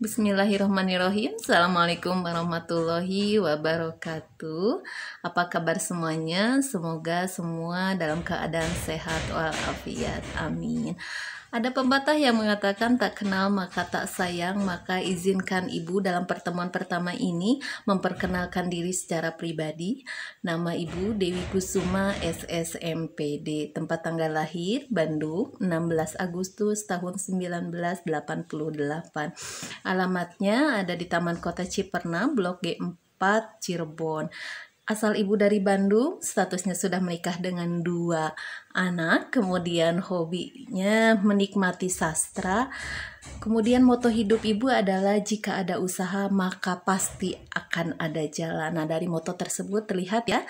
Bismillahirrahmanirrahim. Assalamualaikum warahmatullahi wabarakatuh. Apa kabar semuanya? Semoga semua dalam keadaan sehat walafiat. Amin. Ada pembatah yang mengatakan tak kenal maka tak sayang, maka izinkan ibu dalam pertemuan pertama ini memperkenalkan diri secara pribadi. Nama ibu Dewi Kusuma SSMPD, tempat tanggal lahir Bandung 16 Agustus tahun 1988. Alamatnya ada di Taman Kota Ciperna, Blok G4 Cirebon. Asal ibu dari Bandung, statusnya sudah menikah dengan dua anak, kemudian hobinya menikmati sastra. Kemudian moto hidup ibu adalah jika ada usaha maka pasti akan ada jalan. Nah, dari moto tersebut terlihat ya,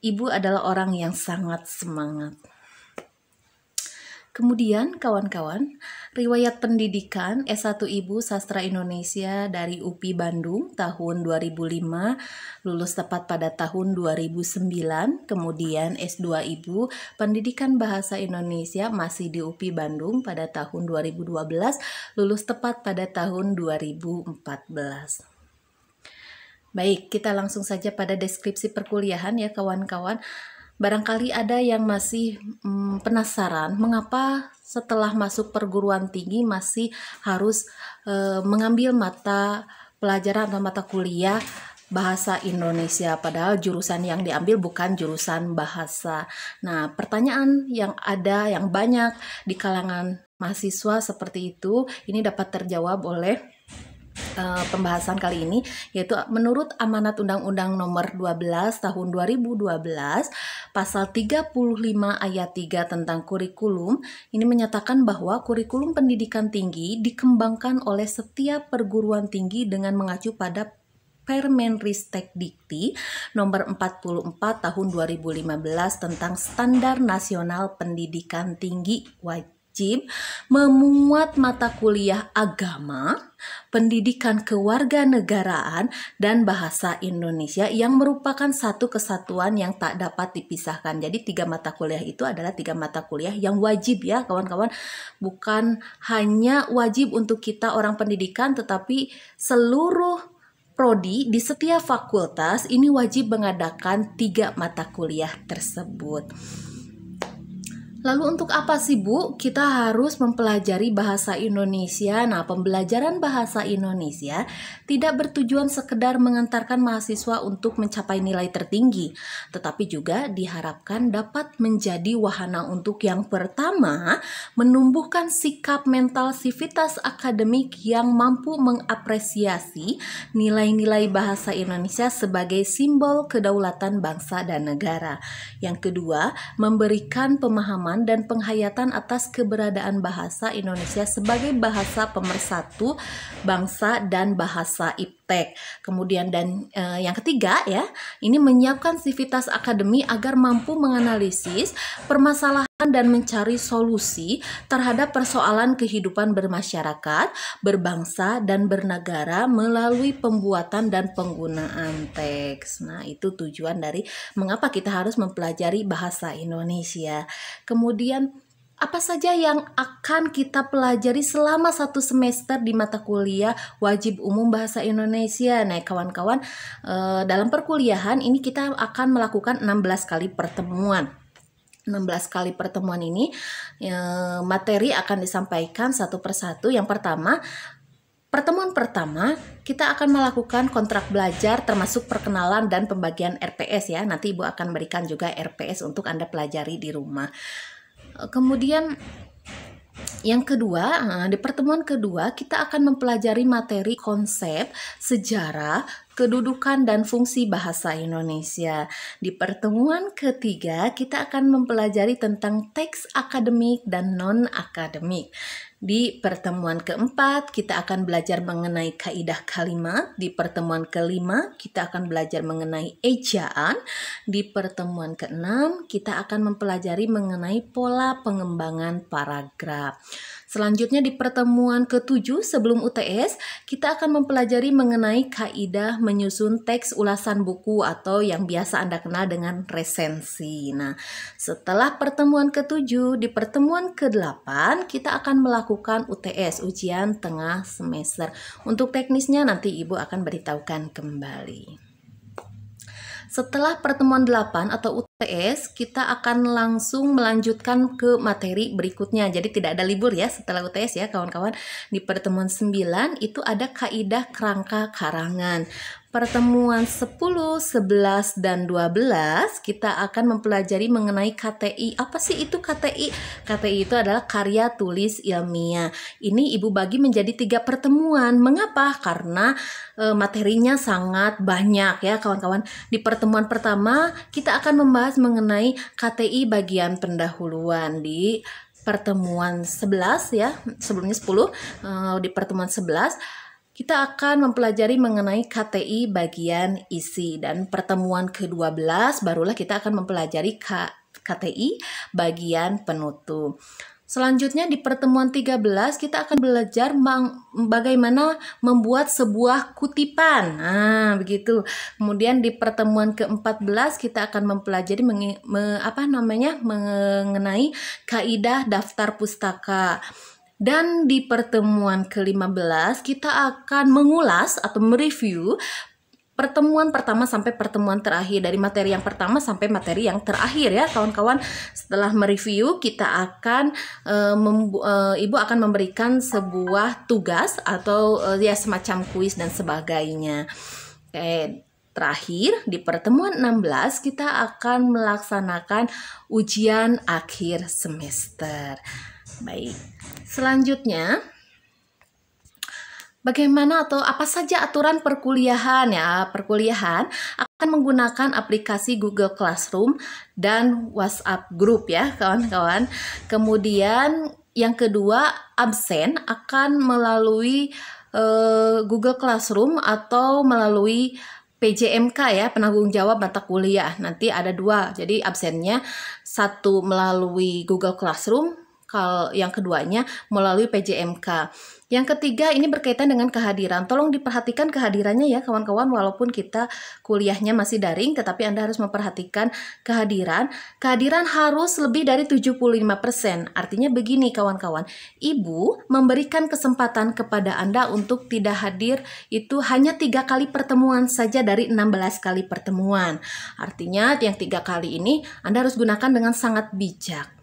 ibu adalah orang yang sangat semangat. Kemudian kawan-kawan, Riwayat Pendidikan S1 Ibu Sastra Indonesia dari UPI Bandung tahun 2005, lulus tepat pada tahun 2009, kemudian S2 Ibu Pendidikan Bahasa Indonesia masih di UPI Bandung pada tahun 2012, lulus tepat pada tahun 2014. Baik, kita langsung saja pada deskripsi perkuliahan ya kawan-kawan. Barangkali ada yang masih mm, penasaran mengapa setelah masuk perguruan tinggi masih harus e, mengambil mata pelajaran atau mata kuliah bahasa Indonesia padahal jurusan yang diambil bukan jurusan bahasa. Nah, pertanyaan yang ada yang banyak di kalangan mahasiswa seperti itu ini dapat terjawab oleh uh, pembahasan kali ini yaitu menurut amanat Undang-Undang Nomor 12 Tahun 2012 Pasal 35 Ayat 3 tentang kurikulum ini menyatakan bahwa kurikulum pendidikan tinggi dikembangkan oleh setiap perguruan tinggi dengan mengacu pada Ristek Dikti nomor 44 tahun 2015 tentang standar nasional pendidikan tinggi wajib wajib memuat mata kuliah agama, pendidikan kewarganegaraan, dan bahasa Indonesia yang merupakan satu kesatuan yang tak dapat dipisahkan. Jadi tiga mata kuliah itu adalah tiga mata kuliah yang wajib ya kawan-kawan. Bukan hanya wajib untuk kita orang pendidikan tetapi seluruh Prodi di setiap fakultas ini wajib mengadakan tiga mata kuliah tersebut. Lalu untuk apa sih Bu kita harus mempelajari bahasa Indonesia? Nah, pembelajaran bahasa Indonesia tidak bertujuan sekedar mengantarkan mahasiswa untuk mencapai nilai tertinggi, tetapi juga diharapkan dapat menjadi wahana untuk yang pertama, menumbuhkan sikap mental sivitas akademik yang mampu mengapresiasi nilai-nilai bahasa Indonesia sebagai simbol kedaulatan bangsa dan negara. Yang kedua, memberikan pemahaman pemahaman dan penghayatan atas keberadaan bahasa Indonesia sebagai bahasa pemersatu bangsa dan bahasa IP praktek. Kemudian dan e, yang ketiga ya, ini menyiapkan sivitas akademi agar mampu menganalisis permasalahan dan mencari solusi terhadap persoalan kehidupan bermasyarakat, berbangsa dan bernegara melalui pembuatan dan penggunaan teks. Nah, itu tujuan dari mengapa kita harus mempelajari bahasa Indonesia. Kemudian apa saja yang akan kita pelajari selama satu semester di mata kuliah wajib umum bahasa Indonesia. Nah, kawan-kawan, eh, dalam perkuliahan ini kita akan melakukan 16 kali pertemuan. 16 kali pertemuan ini eh, materi akan disampaikan satu persatu. Yang pertama, pertemuan pertama kita akan melakukan kontrak belajar termasuk perkenalan dan pembagian RPS ya. Nanti Ibu akan berikan juga RPS untuk Anda pelajari di rumah. Eh, kemudian yang kedua, eh, di pertemuan kedua kita akan mempelajari materi konsep, sejarah, kedudukan dan fungsi bahasa Indonesia. Di pertemuan ketiga kita akan mempelajari tentang teks akademik dan non-akademik. Di pertemuan keempat, kita akan belajar mengenai kaidah kalimat. Di pertemuan kelima, kita akan belajar mengenai ejaan. Di pertemuan keenam, kita akan mempelajari mengenai pola pengembangan paragraf. Selanjutnya di pertemuan ketujuh sebelum UTS, kita akan mempelajari mengenai kaidah menyusun teks ulasan buku atau yang biasa Anda kenal dengan resensi. Nah, setelah pertemuan ketujuh, di pertemuan kedelapan kita akan melakukan melakukan UTS, ujian tengah semester. Untuk teknisnya nanti Ibu akan beritahukan kembali. Setelah pertemuan 8 atau UTS, kita akan langsung melanjutkan ke materi berikutnya. Jadi tidak ada libur ya setelah UTS ya kawan-kawan. Di pertemuan 9 itu ada kaidah kerangka karangan. Pertemuan 10, 11, dan 12 kita akan mempelajari mengenai KTI. Apa sih itu KTI? KTI itu adalah karya tulis ilmiah. Ini Ibu bagi menjadi tiga pertemuan. Mengapa? Karena e, materinya sangat banyak ya kawan-kawan. Di pertemuan pertama kita akan membahas mengenai KTI bagian pendahuluan di pertemuan 11 ya, sebelumnya 10 e, di pertemuan 11 kita akan mempelajari mengenai KTI bagian isi dan pertemuan ke-12 barulah kita akan mempelajari K KTI bagian penutup. Selanjutnya di pertemuan 13 kita akan belajar bagaimana membuat sebuah kutipan. Nah, begitu. Kemudian di pertemuan ke-14 kita akan mempelajari apa namanya? mengenai kaidah daftar pustaka. Dan di pertemuan ke-15 kita akan mengulas atau mereview pertemuan pertama sampai pertemuan terakhir dari materi yang pertama sampai materi yang terakhir ya kawan-kawan setelah mereview kita akan e, ibu akan memberikan sebuah tugas atau e, ya semacam kuis dan sebagainya Oke, terakhir di pertemuan 16 kita akan melaksanakan ujian akhir semester baik Selanjutnya, bagaimana atau apa saja aturan perkuliahan ya? Perkuliahan akan menggunakan aplikasi Google Classroom dan WhatsApp Group ya, kawan-kawan. Kemudian yang kedua, absen akan melalui uh, Google Classroom atau melalui PJMK ya penanggung jawab mata kuliah nanti ada dua jadi absennya satu melalui Google Classroom kalau yang keduanya melalui PJMK. Yang ketiga ini berkaitan dengan kehadiran. Tolong diperhatikan kehadirannya ya kawan-kawan walaupun kita kuliahnya masih daring tetapi Anda harus memperhatikan kehadiran. Kehadiran harus lebih dari 75%. Artinya begini kawan-kawan, ibu memberikan kesempatan kepada Anda untuk tidak hadir itu hanya tiga kali pertemuan saja dari 16 kali pertemuan. Artinya yang tiga kali ini Anda harus gunakan dengan sangat bijak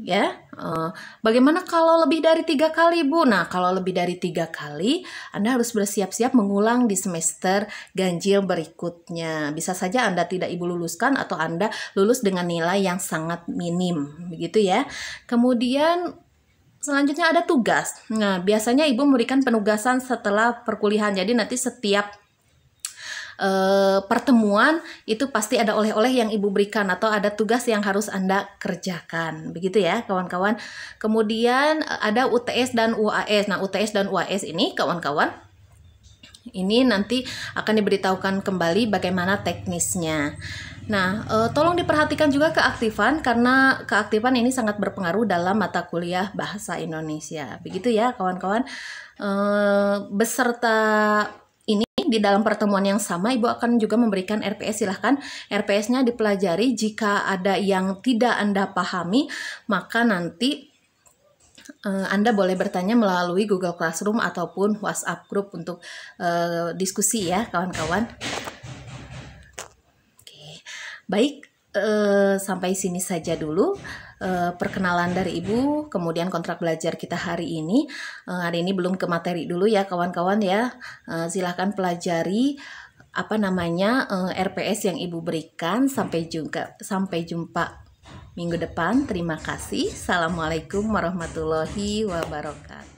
ya. Uh, bagaimana kalau lebih dari tiga kali, Bu? Nah, kalau lebih dari tiga kali, Anda harus bersiap-siap mengulang di semester ganjil berikutnya. Bisa saja Anda tidak ibu luluskan atau Anda lulus dengan nilai yang sangat minim, begitu ya. Kemudian selanjutnya ada tugas. Nah, biasanya ibu memberikan penugasan setelah perkuliahan. Jadi nanti setiap e, pertemuan itu pasti ada oleh-oleh yang ibu berikan atau ada tugas yang harus Anda kerjakan. Begitu ya, kawan-kawan. Kemudian eh, ada UTS dan UAS. Nah, UTS dan UAS ini kawan-kawan ini nanti akan diberitahukan kembali bagaimana teknisnya. Nah, e, tolong diperhatikan juga keaktifan karena keaktifan ini sangat berpengaruh dalam mata kuliah bahasa Indonesia. Begitu ya, kawan-kawan. E, beserta di dalam pertemuan yang sama Ibu akan juga memberikan RPS silahkan RPS-nya dipelajari jika ada yang tidak Anda pahami maka nanti eh, Anda boleh bertanya melalui Google Classroom ataupun WhatsApp group untuk uh, diskusi ya kawan-kawan. Oke. Baik, Eh, sampai sini saja dulu uh, perkenalan dari ibu, kemudian kontrak belajar kita hari ini. Uh, hari ini belum ke materi dulu ya kawan-kawan ya. Uh, silahkan pelajari apa namanya uh, RPS yang ibu berikan. Sampai jumpa sampai jumpa minggu depan. Terima kasih. Assalamualaikum warahmatullahi wabarakatuh.